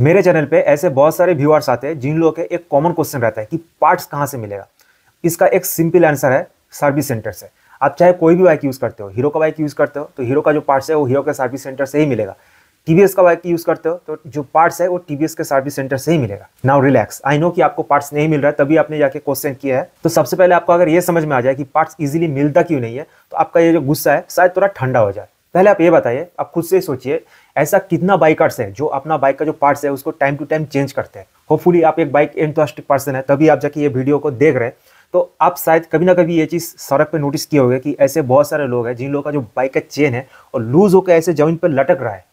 मेरे चैनल पे ऐसे बहुत सारे व्यूअर्स आते हैं जिन लोगों के एक कॉमन क्वेश्चन रहता है कि पार्ट्स कहाँ से मिलेगा इसका एक सिंपल आंसर है सर्विस सेंटर से आप चाहे कोई भी बाइक यूज़ करते हो हीरो का बाइक यूज़ करते हो तो हीरो का जो पार्ट्स है वो हीरो के सर्विस सेंटर से ही मिलेगा टीवीएस का बाइक यूज़ करते हो तो जो पार्ट्स है वो टीवीएस के सर्विस सेंटर से ही मिलेगा नाउ रिलैक्स आई नो कि आपको पार्ट्स नहीं मिल रहा है तभी आपने जाके क्वेश्चन किया है तो सबसे पहले आपको अगर ये समझ में आ जाए कि पार्ट्स इजीली मिलता क्यों नहीं है तो आपका ये जो गुस्सा है शायद थोड़ा ठंडा हो जाए पहले आप ये बताइए आप खुद से सोचिए ऐसा कितना बाइकर्स है जो अपना बाइक का जो पार्ट्स है उसको टाइम टू टाइम चेंज करते हैं होपफुली आप एक बाइक इंटरेस्टिक पर्सन है तभी आप जाके ये वीडियो को देख रहे हैं तो आप शायद कभी ना कभी ये चीज़ सड़क पे नोटिस किए होगा कि ऐसे बहुत सारे लोग हैं जिन लोगों का जो बाइक का चेन है और लूज होकर ऐसे जमीन पर लटक रहा है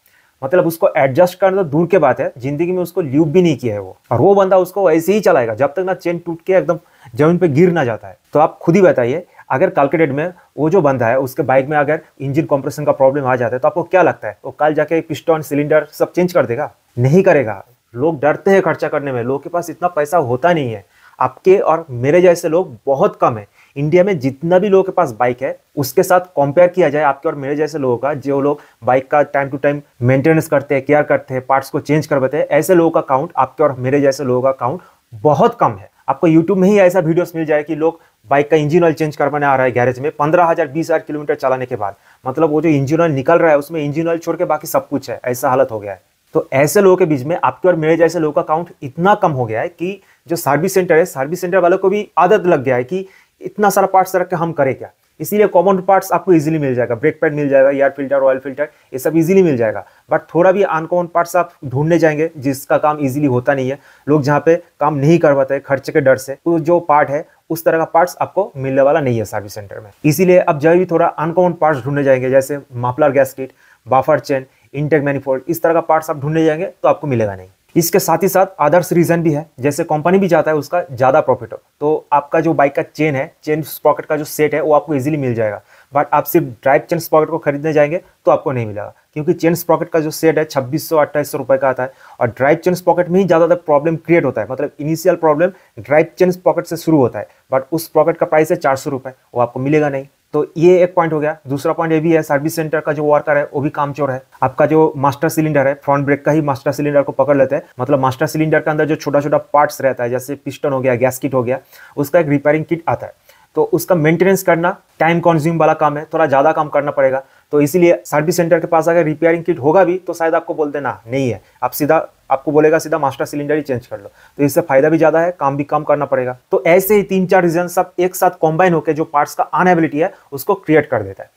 मतलब उसको एडजस्ट करना तो दूर के बात है जिंदगी में उसको ल्यूब भी नहीं किया है वो और वो बंदा उसको ऐसे ही चलाएगा जब तक ना चेन टूट के एकदम जमीन पर गिर ना जाता है तो आप खुद ही बताइए अगर कल के डेट में वो जो बंदा है उसके बाइक में अगर इंजन कॉम्प्रेशन का प्रॉब्लम आ जाता है तो आपको क्या लगता है वो कल जाके पिस्टन सिलेंडर सब चेंज कर देगा नहीं करेगा लोग डरते हैं खर्चा करने में लोगों के पास इतना पैसा होता नहीं है आपके और मेरे जैसे लोग बहुत कम है इंडिया में जितना भी लोगों के पास बाइक है उसके साथ कंपेयर किया जाए आपके और मेरे जैसे लोगों का जो लोग बाइक का टाइम टू टाइम मेंटेनेंस करते हैं केयर करते हैं पार्ट्स को चेंज करवाते हैं ऐसे लोगों का काउंट आपके और मेरे जैसे लोगों का काउंट बहुत कम है आपको यूट्यूब में ही ऐसा वीडियोस मिल जाए कि लोग बाइक का इंजन ऑयल चेंज करवाने आ रहा है गैरेज में पंद्रह हज़ार बीस हज़ार किलोमीटर चलाने के बाद मतलब वो जो इंजन ऑयल निकल रहा है उसमें इंजन ऑयल छोड़ के बाकी सब कुछ है ऐसा हालत हो गया है तो ऐसे लोगों के बीच में आपके और मेरे जैसे लोगों का काउंट इतना कम हो गया है कि जो सर्विस सेंटर है सर्विस सेंटर वालों को भी आदत लग गया है कि इतना सारा पार्ट्स रख के हम करें क्या इसीलिए कॉमन पार्ट्स आपको इजीली मिल जाएगा ब्रेक पैड मिल जाएगा एयर फिल्टर ऑयल फिल्टर ये सब इजीली मिल जाएगा बट थोड़ा भी अनकॉमन पार्ट्स आप ढूंढने जाएंगे जिसका काम इजीली होता नहीं है लोग जहाँ पे काम नहीं कर पाते खर्चे के डर से तो जो पार्ट है उस तरह का पार्ट्स आपको मिलने वाला नहीं है सर्विस सेंटर में इसीलिए आप जब भी थोड़ा अनकॉमन पार्ट्स ढूंढने जाएंगे जैसे muffler gas kit buffer chain intake manifold इस तरह का पार्ट्स आप ढूंढने जाएंगे तो आपको मिलेगा नहीं इसके साथ ही साथ अदर्स रीजन भी है जैसे कंपनी भी जाता है उसका ज़्यादा प्रॉफिट हो तो आपका जो बाइक का चेन है चेन स्पॉकेट का जो सेट है वो आपको इजीली मिल जाएगा बट आप सिर्फ ड्राइव चेन स्पॉकेट को खरीदने जाएंगे तो आपको नहीं मिलेगा क्योंकि चेन स्पॉकेट का जो सेट है छब्बीस सौ अट्ठाईस सौ रुपये का आता है और ड्राइव चेन स्पॉकेट में ही ज़्यादातर प्रॉब्लम क्रिएट होता है मतलब initial problem drive chain pocket से शुरू होता है बट उस पॉकेट का प्राइस है चार सौ रुपये वो आपको मिलेगा नहीं तो ये एक पॉइंट हो गया दूसरा पॉइंट ये भी है सर्विस सेंटर का जो वर्कर है वो भी कामचोर है आपका जो मास्टर सिलेंडर है फ्रंट ब्रेक का ही मास्टर सिलेंडर को पकड़ लेते हैं मतलब मास्टर सिलेंडर के अंदर जो छोटा छोटा पार्ट्स रहता है जैसे पिस्टन हो गया गैस किट हो गया उसका एक रिपेयरिंग किट आता है तो उसका मेंटेनेंस करना टाइम कंज्यूम वाला काम है थोड़ा ज़्यादा काम करना पड़ेगा तो इसीलिए सर्विस सेंटर के पास अगर रिपेयरिंग किट होगा भी तो शायद आपको बोल देना नहीं है आप सीधा आपको बोलेगा सीधा मास्टर सिलेंडर ही चेंज कर लो तो इससे फायदा भी ज्यादा है काम भी कम करना पड़ेगा तो ऐसे ही तीन चार रीजन सब एक साथ कॉम्बाइन होकर जो पार्ट्स का अनएबिलिटी है उसको क्रिएट कर देता है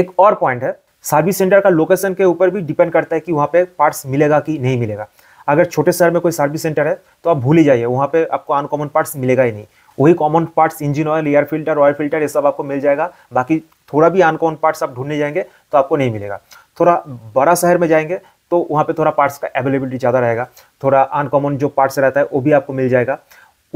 एक और पॉइंट है सर्विस सेंटर का लोकेशन के ऊपर भी डिपेंड करता है कि वहाँ पे पार्ट्स मिलेगा कि नहीं मिलेगा अगर छोटे शहर में कोई सर्विस सेंटर है तो आप भूल ही जाइए वहाँ पे आपको अनकॉमन पार्ट्स मिलेगा ही नहीं वही common parts engine oil air filter oil filter ये सब आपको मिल जाएगा बाकी थोड़ा भी अनकॉमन पार्ट्स आप ढूंढने जाएंगे तो आपको नहीं मिलेगा थोड़ा बड़ा शहर में जाएंगे तो वहाँ पे थोड़ा पार्ट्स का अवेलेबिलिटी ज़्यादा रहेगा थोड़ा अनकॉमन जो पार्ट्स रहता है वो भी आपको मिल जाएगा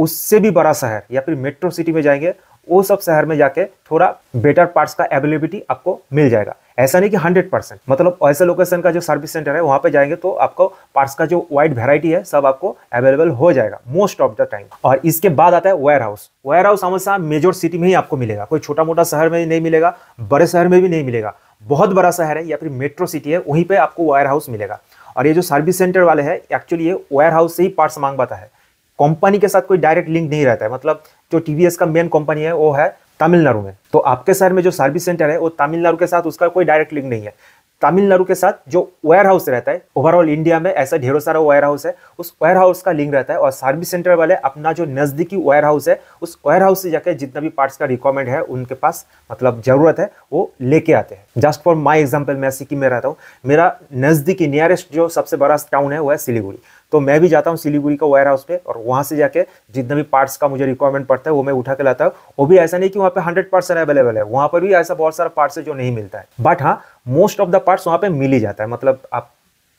उससे भी बड़ा शहर या फिर मेट्रो सिटी में जाएंगे वो सब शहर में जाके थोड़ा बेटर पार्ट्स का अवेलेबिलिटी आपको मिल जाएगा ऐसा नहीं कि 100 परसेंट मतलब ऐसे लोकेशन का जो सर्विस सेंटर है वहाँ पे जाएंगे तो आपको पार्ट्स का जो वाइड वेराइटी है सब आपको अवेलेबल हो जाएगा मोस्ट ऑफ द टाइम और इसके बाद आता है वेयर हाउस वेयर हाउस हमेशा मेजर सिटी में ही आपको मिलेगा कोई छोटा मोटा शहर में नहीं मिलेगा बड़े शहर में भी नहीं मिलेगा बहुत बड़ा शहर है या फिर मेट्रो सिटी है वहीं पे आपको वायर हाउस मिलेगा और ये जो सर्विस सेंटर वाले हैं एक्चुअली ये वायर हाउस से ही पार्ट्स मांगवाता है कंपनी के साथ कोई डायरेक्ट लिंक नहीं रहता है मतलब जो टी का मेन कंपनी है वो है तमिलनाडु में तो आपके शहर में जो सर्विस सेंटर है वो तमिलनाडु के साथ उसका कोई डायरेक्ट लिंक नहीं है तमिलनाडु के साथ जो वेयर हाउस रहता है ओवरऑल इंडिया में ऐसा ढेरों सारा वेयर हाउस है उस वेयर हाउस का लिंक रहता है और सर्विस सेंटर वाले अपना जो नज़दीकी वेयर हाउस है उस वेयर हाउस से जाकर जितना भी पार्ट्स का रिक्वायरमेंट है उनके पास मतलब ज़रूरत है वो लेके आते हैं जस्ट फॉर माई एग्जाम्पल मैं सिक्किम में रहता हूँ मेरा नज़दीकी नियरेस्ट जो सबसे बड़ा टाउन है वो है सिलीगुड़ी तो मैं भी जाता हूँ सिलीगुड़ी का वायर हाउस पे और वहाँ से जाके जितना भी पार्ट्स का मुझे रिक्वायरमेंट पड़ता है वो मैं उठा के लाता हूँ वो भी ऐसा नहीं कि वहाँ पे हंड्रेड परसेंट अवेलेबल है वहाँ पर भी ऐसा बहुत सारा पार्ट्स है जो नहीं मिलता है बट हाँ मोस्ट ऑफ द पार्ट्स वहाँ पर मिल ही जाता है मतलब आप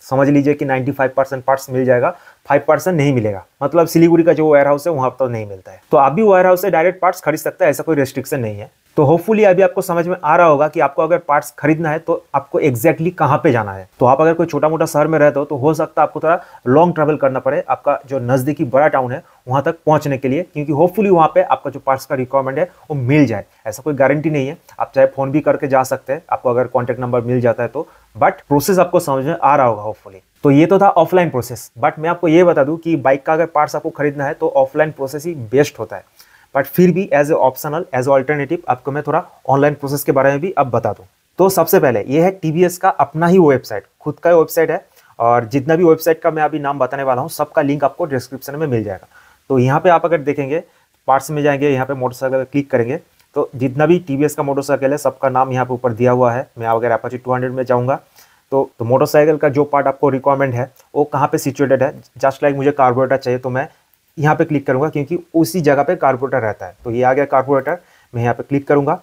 समझ लीजिए कि फाइव परसेंट पार्ट्स मिल जाएगा फाइव परसेंट नहीं मिलेगा मतलब सिलीगुड़ी का जो वायर हाउस है वहाँ पर तो नहीं मिलता है तो आप भी वायर हाउस से डायरेक्ट पार्ट्स खरीद सकते हैं ऐसा कोई रेस्ट्रिक्शन नहीं है तो होपफुली अभी आपको समझ में आ रहा होगा कि आपको अगर पार्ट्स खरीदना है तो आपको एग्जैक्टली exactly कहाँ पे जाना है तो आप अगर कोई छोटा मोटा शहर में रहते हो तो हो सकता है आपको थोड़ा लॉन्ग ट्रैवल करना पड़े आपका जो नज़दीकी बड़ा टाउन है वहाँ तक पहुँचने के लिए क्योंकि होपफुली वहाँ पर आपका जो पार्ट्स का रिक्वायरमेंट है वो मिल जाए ऐसा कोई गारंटी नहीं है आप चाहे फ़ोन भी करके जा सकते हैं आपको अगर कॉन्टैक्ट नंबर मिल जाता है तो बट प्रोसेस आपको समझ में आ रहा होगा होपफुली तो ये तो था ऑफलाइन प्रोसेस बट मैं आपको ये बता दूं कि बाइक का अगर पार्ट्स आपको खरीदना है तो ऑफलाइन प्रोसेस ही बेस्ट होता है बट फिर भी as a optional as alternative आपको मैं थोड़ा ऑनलाइन प्रोसेस के बारे में भी अब बता दूँ तो सबसे पहले ये है टी का अपना ही वेबसाइट खुद का वेबसाइट है और जितना भी वेबसाइट का मैं अभी नाम बताने वाला हूँ सबका लिंक आपको डिस्क्रिप्शन में मिल जाएगा तो यहाँ पे आप अगर देखेंगे पार्ट्स में जाएंगे यहाँ पे मोटरसाइकिल क्लिक करेंगे तो जितना भी टी का मोटरसाइकिल है सबका नाम यहाँ पे ऊपर दिया हुआ है मैं अगर टू हंड्रेड में जाऊँगा तो, तो मोटरसाइकिल का जो पार्ट आपको रिक्वायरमेंट है वो कहाँ पर सिचुएटेड है जस्ट लाइक मुझे कार्बोरेटर चाहिए तो मैं यहाँ पे क्लिक करूँगा क्योंकि उसी जगह पे कार्बोरेटर रहता है तो ये आ गया कार्बोरेटर मैं यहाँ पे क्लिक करूँगा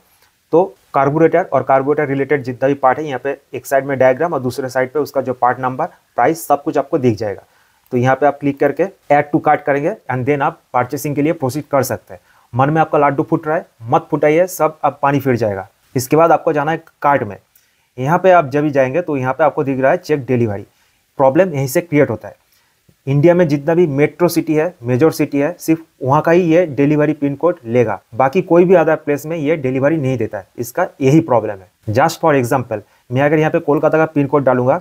तो कार्बोरेटर और कार्बोरेटर रिलेटेड जितना भी पार्ट है यहाँ पे एक साइड में डायग्राम और दूसरे साइड पे उसका जो पार्ट नंबर प्राइस सब कुछ आपको दिख जाएगा तो यहाँ पे आप क्लिक करके एड टू कार्ट करेंगे एंड देन आप परचेसिंग के लिए प्रोसीड कर सकते हैं मन में आपका लाड्डू फूट रहा है मत फुटाइए सब अब पानी फिर जाएगा इसके बाद आपको जाना है कार्ट में यहाँ पर आप जब भी जाएंगे तो यहाँ पर आपको दिख रहा है चेक डिलीवरी प्रॉब्लम यहीं से क्रिएट होता है इंडिया में जितना भी मेट्रो सिटी है मेजर सिटी है सिर्फ वहाँ का ही ये डिलीवरी पिन कोड लेगा बाकी कोई भी अदर प्लेस में ये डिलीवरी नहीं देता है इसका यही प्रॉब्लम है जस्ट फॉर एग्जाम्पल मैं अगर यहाँ पे कोलकाता का पिन कोड डालूंगा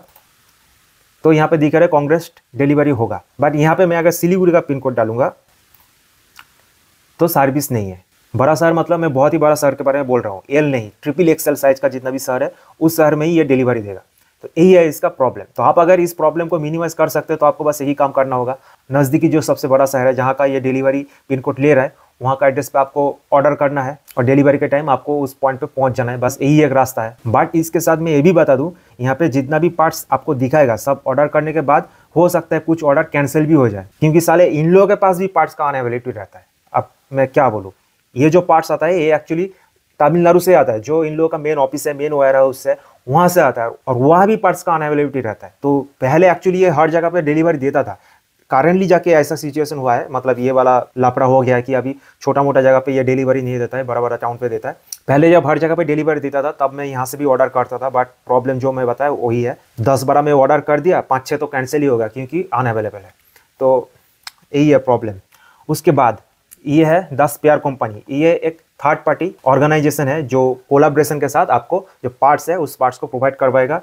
तो यहाँ पे दिख रहा है कांग्रेस डिलीवरी होगा बट यहाँ पे मैं अगर सिलीगुड़ी का पिन कोड डालूंगा तो सर्विस नहीं है बड़ा शहर मतलब मैं बहुत ही बड़ा शहर के बारे में बोल रहा हूँ एल नहीं ट्रिपल एक्सएल साइज का जितना भी शहर है उस शहर में ही ये डिलीवरी देगा तो यही है इसका प्रॉब्लम तो आप अगर इस प्रॉब्लम को मिनिमाइज कर सकते हो तो आपको बस यही काम करना होगा नज़दीकी जो सबसे बड़ा शहर है जहाँ का ये डिलीवरी पिन कोड ले रहा है वहाँ का एड्रेस पे आपको ऑर्डर करना है और डिलीवरी के टाइम आपको उस पॉइंट पे पहुँच जाना है बस यही एक रास्ता है बट इसके साथ मैं ये भी बता दूँ यहाँ पे जितना भी पार्ट्स आपको दिखाएगा सब ऑर्डर करने के बाद हो सकता है कुछ ऑर्डर कैंसिल भी हो जाए क्योंकि साले इन लोगों के पास भी पार्ट्स का अवेलेबिलिटी रहता है अब मैं क्या बोलूँ ये जो पार्ट्स आता है ये एक्चुअली तमिलनाडु से आता है जो इन लोगों का मेन ऑफिस है मेन वायर हाउस है वहाँ से आता है और वहाँ भी पर्स का अनअवेलेबिलिटी रहता है तो पहले एक्चुअली ये हर जगह पर डिलीवरी देता था कारेंटली जाके ऐसा सिचुएशन हुआ है मतलब ये वाला लापरा हो गया है कि अभी छोटा मोटा जगह पे ये डिलीवरी नहीं देता है बड़ा बड़ा टाउन पे देता है पहले जब हर जगह पे डिलीवरी देता था तब मैं यहाँ से भी ऑर्डर करता था बट प्रॉब्लम जो मैं बताया वही है दस बारह में ऑर्डर कर दिया पाँच छः तो कैंसिल ही होगा क्योंकि अनअवेलेबल है तो यही है प्रॉब्लम उसके बाद ये है द स्पेयर कंपनी ये एक थर्ड पार्टी ऑर्गेनाइजेशन है जो कोलाब्रेशन के साथ आपको जो पार्ट्स है उस पार्ट्स को प्रोवाइड करवाएगा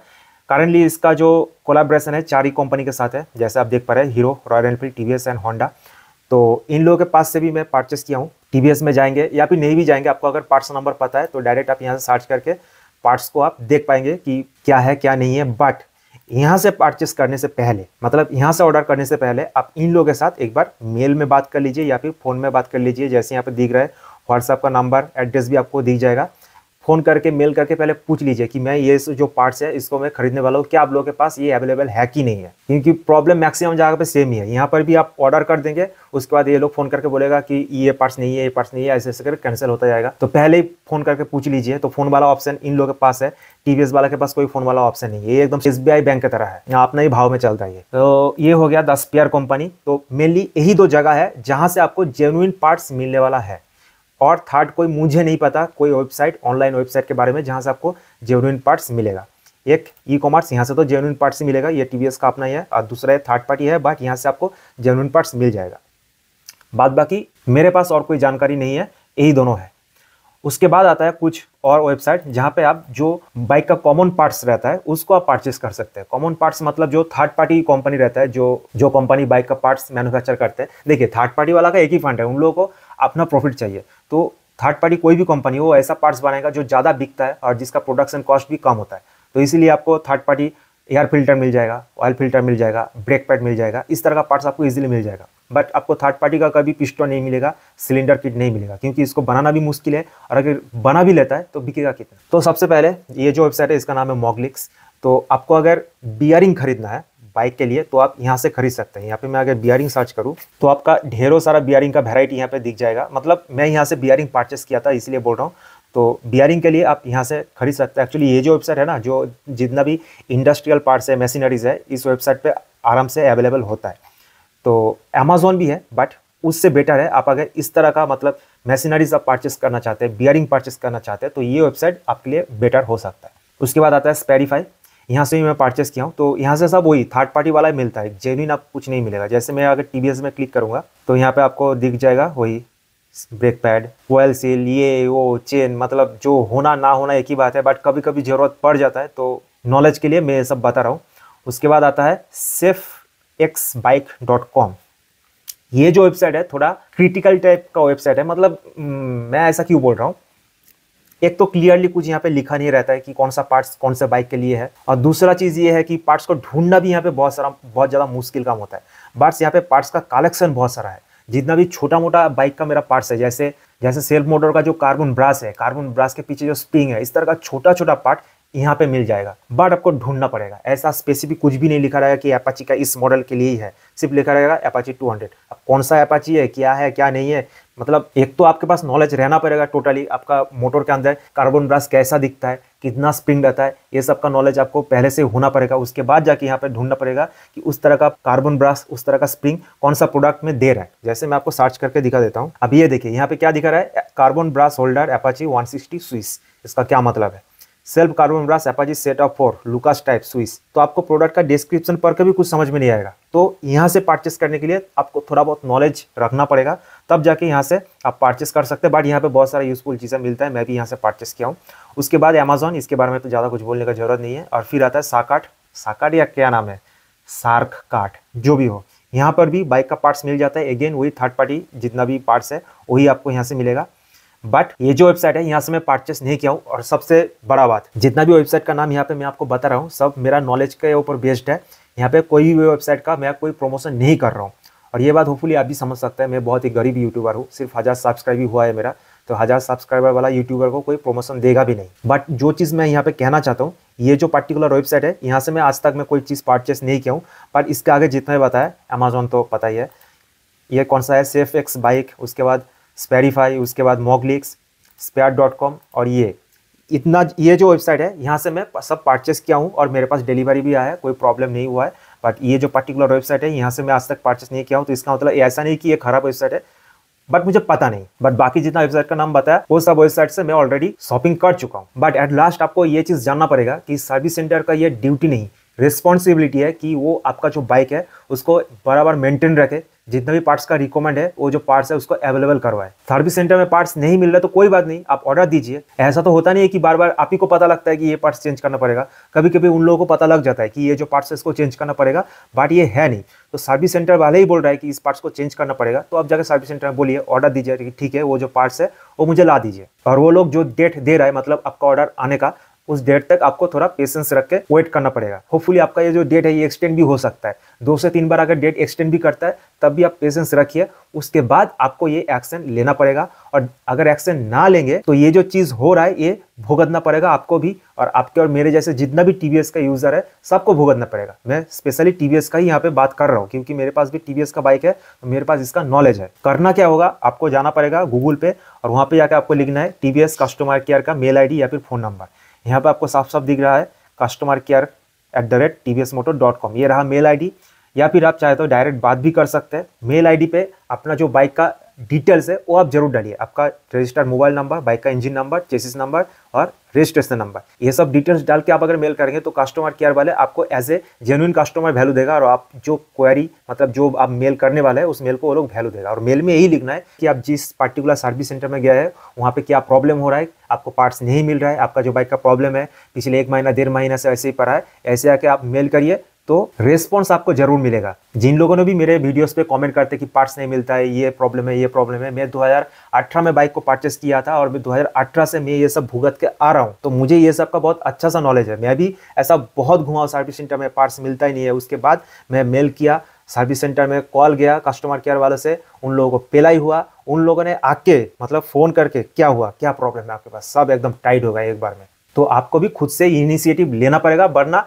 करेंटली इसका जो कोलाब्रेशन है चार ही कंपनी के साथ है जैसे आप देख पा रहे हैं हीरो रॉयल एनफील्ड टी एंड होंडा तो इन लोगों के पास से भी मैं पार्चेस किया हूँ टी में जाएंगे या फिर नहीं भी जाएंगे आपको अगर पार्ट्स नंबर पता है तो डायरेक्ट आप यहाँ से सर्च करके पार्ट्स को आप देख पाएंगे कि क्या है क्या नहीं है बट यहाँ से परचेस करने से पहले मतलब यहाँ से ऑर्डर करने से पहले आप इन लोगों के साथ एक बार मेल में बात कर लीजिए या फिर फ़ोन में बात कर लीजिए जैसे यहाँ पे दिख रहा है व्हाट्सएप का नंबर एड्रेस भी आपको दिख जाएगा फ़ोन करके मेल करके पहले पूछ लीजिए कि मैं ये जो पार्ट्स है इसको मैं खरीदने वाला हूँ क्या आप लोगों के पास ये अवेलेबल है कि नहीं है क्योंकि प्रॉब्लम मैक्सिमम जगह पे सेम ही है यहाँ पर भी आप ऑर्डर कर देंगे उसके बाद ये लोग फ़ोन करके बोलेगा कि ये पार्ट्स नहीं है ये पार्ट्स नहीं है ऐसे ऐसे करके कैंसिल होता जाएगा तो पहले ही फ़ोन करके पूछ लीजिए तो फ़ोन वाला ऑप्शन इन लोगों के पास है टी वाला के पास कोई फ़ोन वाला ऑप्शन नहीं है ये एकदम एस बैंक की तरह है अपना ही भाव में चलता है तो ये हो गया दस पियर कंपनी तो मेनली यही दो जगह है जहाँ से आपको जेनुइन पार्ट्स मिलने वाला है और थर्ड कोई मुझे नहीं पता कोई वेबसाइट ऑनलाइन वेबसाइट के बारे में जहाँ से आपको जेनुइन पार्ट्स मिलेगा एक ई कॉमर्स यहाँ से तो जेनुइन पार्ट्स ही मिलेगा ये टी का अपना ही है और दूसरा है थर्ड पार्टी है बट यहाँ से आपको जेनुइन पार्ट्स मिल जाएगा बाद बाकी मेरे पास और कोई जानकारी नहीं है यही दोनों है उसके बाद आता है कुछ और वेबसाइट जहाँ पे आप जो बाइक का कॉमन पार्ट्स रहता है उसको आप परचेस कर सकते हैं कॉमन पार्ट्स मतलब जो थर्ड पार्टी कंपनी रहता है जो जो कंपनी बाइक का पार्ट्स मैन्युफैक्चर करते हैं देखिए थर्ड पार्टी वाला का एक ही फंड है उन लोगों को अपना प्रॉफिट चाहिए तो थर्ड पार्टी कोई भी कंपनी वो ऐसा पार्ट्स बनाएगा जो ज़्यादा बिकता है और जिसका प्रोडक्शन कॉस्ट भी कम होता है तो इसीलिए आपको थर्ड पार्टी एयर फिल्टर मिल जाएगा ऑयल फिल्टर मिल जाएगा ब्रेक पैड मिल जाएगा इस तरह का पार्ट्स आपको इजीली मिल जाएगा बट आपको थर्ड पार्टी का कभी पिस्टो नहीं मिलेगा सिलेंडर किट नहीं मिलेगा क्योंकि इसको बनाना भी मुश्किल है और अगर बना भी लेता है तो बिकेगा कितना तो सबसे पहले ये जो वेबसाइट है इसका नाम है मॉगलिक्स तो आपको अगर बियरिंग खरीदना है बाइक के लिए तो आप यहाँ से खरीद सकते हैं यहाँ पे मैं अगर बियरिंग सर्च करूँ तो आपका ढेरों सारा बियरिंग का वेराइटी यहाँ पे दिख जाएगा मतलब मैं यहाँ से बियरिंग परचेस किया था इसलिए बोल रहा हूँ तो बियरिंग के लिए आप यहाँ से खरीद सकते हैं एक्चुअली ये जो वेबसाइट है ना जो जितना भी इंडस्ट्रियल पार्ट्स है मशीनरीज है इस वेबसाइट पर आराम से अवेलेबल होता है तो अमेजोन भी है बट उससे बेटर है आप अगर इस तरह का मतलब मशीनरीज आप परचेस करना चाहते हैं बियरिंग परचेस करना चाहते हैं तो ये वेबसाइट आपके लिए बेटर हो सकता है उसके बाद आता है स्पेरीफाई यहाँ से ही मैं परचेस किया हूँ तो यहाँ से सब वही थर्ड पार्टी वाला ही मिलता है जेन्यून आप कुछ नहीं मिलेगा जैसे मैं अगर टी में क्लिक करूँगा तो यहाँ पर आपको दिख जाएगा वही ब्रेक पैड कोयल सील ये वो चेन मतलब जो होना ना होना एक ही बात है बट कभी कभी ज़रूरत पड़ जाता है तो नॉलेज के लिए मैं ये सब बता रहा हूँ उसके बाद आता है safe X bike dot com ये जो वेबसाइट है थोड़ा क्रिटिकल टाइप का वेबसाइट है मतलब हम्म, मैं ऐसा क्यों बोल रहा हूँ एक तो क्लियरली कुछ यहाँ पे लिखा नहीं रहता है कि कौन सा पार्ट्स कौन से बाइक के लिए है और दूसरा चीज़ ये है कि पार्ट्स को ढूंढना भी यहाँ पे बहुत सारा बहुत ज़्यादा मुश्किल काम होता है बट्स यहाँ पे पार्ट्स का कलेक्शन बहुत सारा है जितना भी छोटा मोटा बाइक का मेरा पार्ट्स है जैसे जैसे सेल्फ मोटर का जो कार्बन ब्रास है कार्बन ब्रास के पीछे जो स्प्रिंग है इस तरह का छोटा छोटा पार्ट यहाँ पे मिल जाएगा बट आपको ढूंढना पड़ेगा ऐसा स्पेसिफिक कुछ भी नहीं लिखा रहेगा कि अपाची का इस मॉडल के लिए ही है सिर्फ लिखा रहेगा अपाची 200 अब कौन सा अपाची है क्या है क्या नहीं है मतलब एक तो आपके पास नॉलेज रहना पड़ेगा टोटली आपका मोटर के अंदर कार्बन ब्रास कैसा दिखता है कितना स्प्रिंग रहता है ये सब का नॉलेज आपको पहले से होना पड़ेगा उसके बाद जाके यहाँ पर ढूंढना पड़ेगा कि उस तरह का कार्बन ब्रास उस तरह का स्प्रिंग कौन सा प्रोडक्ट में दे रहा है जैसे मैं आपको सर्च करके दिखा देता हूँ अब ये देखिए यहाँ पे क्या दिखा रहा है carbon brush holder Apache one sixty switch इसका क्या मतलब है self carbon brush Apache set of four Lucas type switch तो आपको प्रोडक्ट का डिस्क्रिप्शन पढ़ भी कुछ समझ में नहीं आएगा तो यहाँ से परचेस करने के लिए आपको थोड़ा बहुत नॉलेज रखना पड़ेगा तब जाके यहाँ से आप परचेस कर सकते हैं बट यहाँ पे बहुत सारा यूजफुल चीज़ें मिलता है मैं भी यहाँ से परचेस किया हूँ उसके बाद अमेजोन इसके बारे में तो ज़्यादा कुछ बोलने का जरूरत नहीं है और फिर आता है साकाट साकाट या क्या नाम है सार्क काट जो भी हो यहाँ पर भी बाइक का पार्ट्स मिल जाता है अगेन वही थर्ड पार्टी जितना भी पार्ट्स है वही आपको यहाँ से मिलेगा बट ये जो वेबसाइट है यहाँ से मैं पार्चेस नहीं किया हूँ और सबसे बड़ा बात जितना भी वेबसाइट का नाम यहाँ पे मैं आपको बता रहा हूँ सब मेरा नॉलेज के ऊपर बेस्ड है यहाँ पे कोई भी वेबसाइट का मैं कोई प्रमोशन नहीं कर रहा हूँ और ये बात होपफुली आप भी समझ सकते हैं मैं बहुत ही गरीब यूट्यूबर हूँ सिर्फ हज़ार सब्सक्राइब ही हुआ है मेरा तो हज़ार सब्सक्राइबर वाला यूट्यूबर को कोई प्रमोशन देगा भी नहीं बट जो चीज़ मैं यहाँ पे कहना चाहता हूँ ये जो पर्टिकुलर वेबसाइट है यहाँ से मैं आज तक मैं कोई चीज़ परचेस नहीं किया हूँ बट इसके आगे जितना भी बताया अमेजोन तो पता ही है ये कौन सा है सेफ एक्स बाइक उसके बाद स्पेरीफाई उसके बाद मोगलिक्स स्पेयर डॉट कॉम और ये इतना ये जो वेबसाइट है यहाँ से मैं सब परचेस किया हूँ और मेरे पास डिलीवरी भी आया है कोई प्रॉब्लम नहीं हुआ है बट ये जो पर्टिकुलर वेबसाइट है यहाँ से मैं आज तक परचेस नहीं किया हूँ तो इसका मतलब ऐसा नहीं कि ये खराब वेबसाइट है बट मुझे पता नहीं बट बाकी जितना वेबसाइट का नाम बताया वो सब वेबसाइट से मैं ऑलरेडी शॉपिंग कर चुका हूँ बट एट लास्ट आपको ये चीज़ जानना पड़ेगा कि सर्विस सेंटर का ये ड्यूटी नहीं रिस्पॉन्सिबिलिटी है कि वो आपका जो बाइक है उसको बराबर मेंटेन रखे जितना भी पार्ट्स का रिकमेंड है वो जो पार्ट्स है उसको अवेलेबल करवाए सर्विस सेंटर में पार्ट्स नहीं मिल रहा तो कोई बात नहीं आप ऑर्डर दीजिए ऐसा तो होता नहीं है कि बार बार आप ही को पता लगता है कि ये पार्ट्स चेंज करना पड़ेगा कभी कभी उन लोगों को पता लग जाता है कि ये जो पार्ट्स है इसको चेंज करना पड़ेगा बट ये है नहीं तो सर्विस सेंटर वाले ही बोल रहा है कि इस पार्ट्स को चेंज करना पड़ेगा तो आप जाकर सर्विस सेंटर में बोलिए ऑर्डर दीजिए ठीक है वो जो पार्ट्स है वो मुझे ला दीजिए और वो लोग जो डेट दे रहा है मतलब आपका ऑर्डर आने का उस डेट तक आपको थोड़ा पेशेंस रख के वेट करना पड़ेगा होपफुली आपका ये जो डेट है ये एक्सटेंड भी हो सकता है दो से तीन बार अगर डेट एक्सटेंड भी करता है तब भी आप पेशेंस रखिए उसके बाद आपको ये एक्शन लेना पड़ेगा और अगर एक्शन ना लेंगे तो ये जो चीज़ हो रहा है ये भुगतना पड़ेगा आपको भी और आपके और मेरे जैसे जितना भी टी का यूज़र है सबको भुगतना पड़ेगा मैं स्पेशली टी का ही यहाँ पे बात कर रहा हूँ क्योंकि मेरे पास भी टी का बाइक है तो मेरे पास इसका नॉलेज है करना क्या होगा आपको जाना पड़ेगा गूगल पे और वहाँ पे जाकर आपको लिखना है टी कस्टमर केयर का मेल आई या फिर फोन नंबर यहाँ पर आपको साफ साफ दिख रहा है customer care at the rate T V S moto dot com ये रहा मेल आई डी या फिर आप चाहे तो डायरेक्ट बात भी कर सकते हैं मेल आईडी पे अपना जो बाइक का डिटेल्स है वो आप जरूर डालिए आपका रजिस्टर्ड मोबाइल नंबर बाइक का इंजन नंबर चेसिस नंबर और रजिस्ट्रेशन नंबर ये सब डिटेल्स डाल के आप अगर मेल करेंगे तो कस्टमर केयर वाले आपको as a genuine customer value देगा और आप जो क्वेरी मतलब जो आप मेल करने वाले हैं उस मेल को वो लोग वैल्यू देगा और मेल में यही लिखना है कि आप जिस पर्टिकुलर सर्विस सेंटर में गया है वहाँ पर क्या प्रॉब्लम हो रहा है आपको पार्ट्स नहीं मिल रहा है आपका जो बाइक का प्रॉब्लम है पिछले एक महीना डेढ़ महीना से ऐसे ही पड़ा है ऐसे आके आप मेल करिए तो रेस्पॉन्स आपको जरूर मिलेगा जिन लोगों ने भी मेरे वीडियोस पे कमेंट करते कि पार्ट्स नहीं मिलता है ये प्रॉब्लम है ये प्रॉब्लम है मैं 2018 में बाइक को परचेस किया था और मैं 2018 से मैं ये सब भुगत के आ रहा हूँ तो मुझे ये सब का बहुत अच्छा सा नॉलेज है मैं भी ऐसा बहुत घुमा सर्विस सेंटर में पार्ट्स मिलता ही नहीं है उसके बाद मैं मेल किया सर्विस सेंटर में कॉल गया कस्टमर केयर वालों से उन लोगों को पेलाई हुआ उन लोगों ने आके मतलब फ़ोन करके क्या हुआ क्या प्रॉब्लम है आपके पास सब एकदम टाइट हो गया एक बार में तो आपको भी खुद से इनिशिएटिव लेना पड़ेगा वरना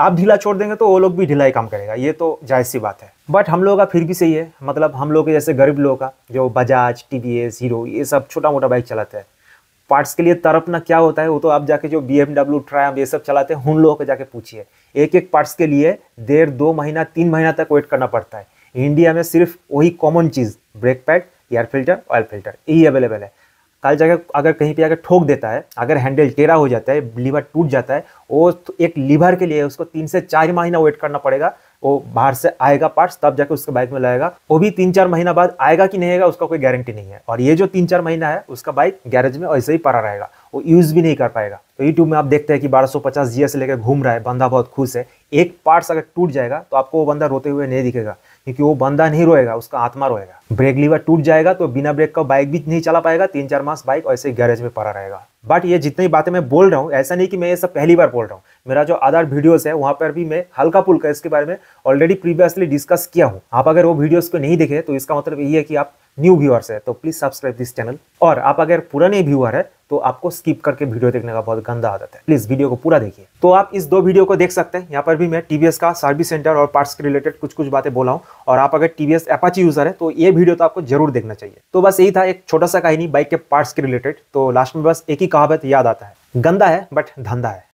आप ढीला छोड़ देंगे तो वो लोग भी ढिलाई काम करेगा ये तो जायज सी बात है बट हम लोगों का फिर भी सही है मतलब हम लोग जैसे गरीब लोगों का जो Bajaj T V S Hero ये सब छोटा मोटा बाइक चलाते हैं पार्ट्स के लिए तरपना क्या होता है वो तो आप जाके जो बी एमडब्ल्यू ट्रायम ये सब चलाते हैं उन लोगों को जाके पूछिए एक एक पार्ट्स के लिए डेढ़ दो महीना तीन महीना तक वेट करना पड़ता है इंडिया में सिर्फ वही कॉमन चीज़ brake pad air filter oil filter यही अवेलेबल है कल जाकर अगर कहीं पे अगर ठोक देता है अगर हैंडल टेरा हो जाता है लीवर टूट जाता है वो एक लीवर के लिए उसको तीन से चार महीना वेट करना पड़ेगा वो बाहर से आएगा पार्ट्स तब जाके उसके बाइक में लाएगा वो भी तीन चार महीना बाद आएगा कि नहीं आएगा उसका कोई गारंटी नहीं है और ये जो तीन चार महीना है उसका बाइक गैरेज में ऐसे ही पड़ा रहेगा वो यूज़ भी नहीं कर पाएगा तो यूट्यूब में आप देखते हैं कि 1250 जीएस लेकर घूम रहा है बंदा बहुत खुश है एक पार्ट्स अगर टूट जाएगा तो आपको वो बंदा रोते हुए नहीं दिखेगा क्योंकि वो बंदा नहीं रोएगा उसका आत्मा रोएगा ब्रेक लीवर टूट जाएगा तो बिना ब्रेक का बाइक भी नहीं चला पाएगा तीन चार मास बाइक ऐसे गैरेज में पड़ा रहेगा बट ये जितनी बातें मैं बोल रहा हूँ ऐसा नहीं कि मैं ये सब पहली बार बोल रहा हूँ मेरा जो अदर वीडियोस है वहाँ पर भी मैं हल्का पुल्का इसके बारे में ऑलरेडी प्रीवियसली डिस्कस किया हूँ आप अगर वो वीडियोस को नहीं देखे तो इसका मतलब यही है कि आप न्यू व्यूअर्स है तो प्लीज़ सब्सक्राइब दिस चैनल और आप अगर पुराने व्यूअर है तो आपको स्किप करके वीडियो देखने का बहुत गंदा आदत है प्लीज़ वीडियो को पूरा देखिए तो आप इस दो वीडियो को देख सकते हैं यहाँ पर भी मैं टीवीएस का सर्विस सेंटर और पार्ट्स के रिलेटेड कुछ कुछ बातें बोला हूँ और आप अगर टीवीएस एपाची यूज़र है तो ये वीडियो तो आपको जरूर देखना चाहिए तो बस यही था एक छोटा सा कहानी बाइक के पार्ट्स के रिलेटेड तो लास्ट में बस एक ही कहावत याद आता है गंदा है बट धंधा है